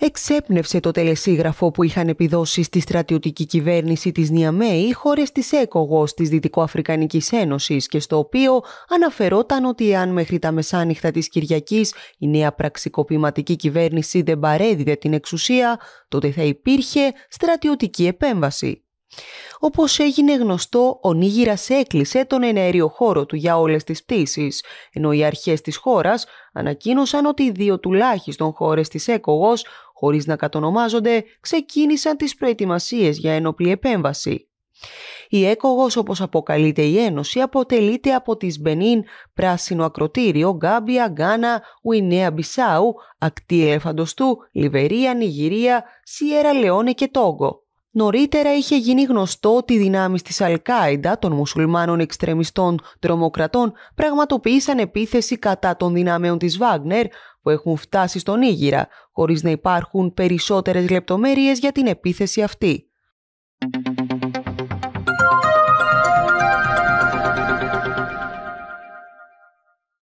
εξέπνευσε το τελεσίγραφο που είχαν επιδώσει στη στρατιωτική κυβέρνηση της Νιαμέη οι χώρες της έκογος της Δυτικοαφρικανικής Ένωσης και στο οποίο αναφερόταν ότι αν μέχρι τα μεσάνυχτα της Κυριακής η νέα πραξικοπηματική κυβέρνηση δεν παρέδιδε την εξουσία, τότε θα υπήρχε στρατιωτική επέμβαση. Όπως έγινε γνωστό, ο Νίγηρας έκλεισε τον εναέριο χώρο του για όλες τις πτήσεις, ενώ οι αρχές της χώρας ανακοίνωσαν ότι οι δύο τουλάχιστον χώρες της έκογος χωρίς να κατονομάζονται, ξεκίνησαν τις προετοιμασίες για ένοπλη επέμβαση. Η έκογος όπως αποκαλείται η Ένωση αποτελείται από τις Μπενίν, Πράσινο Ακροτήριο, Γκάμπια, Γκάνα, Ουινέα Μπισάου, Ακτή Ελεφαντοστού, Λιβερία, Νιγηρία, Σιέρα Λεόνε και Τόγκο. Νωρίτερα είχε γίνει γνωστό ότι οι δυνάμεις της Αλκάιντα, των μουσουλμάνων εξτρεμιστών τρομοκρατών, πραγματοποίησαν επίθεση κατά των δυνάμεων της Βάγνερ που έχουν φτάσει στον Ήγυρα, χωρίς να υπάρχουν περισσότερες λεπτομέρειες για την επίθεση αυτή.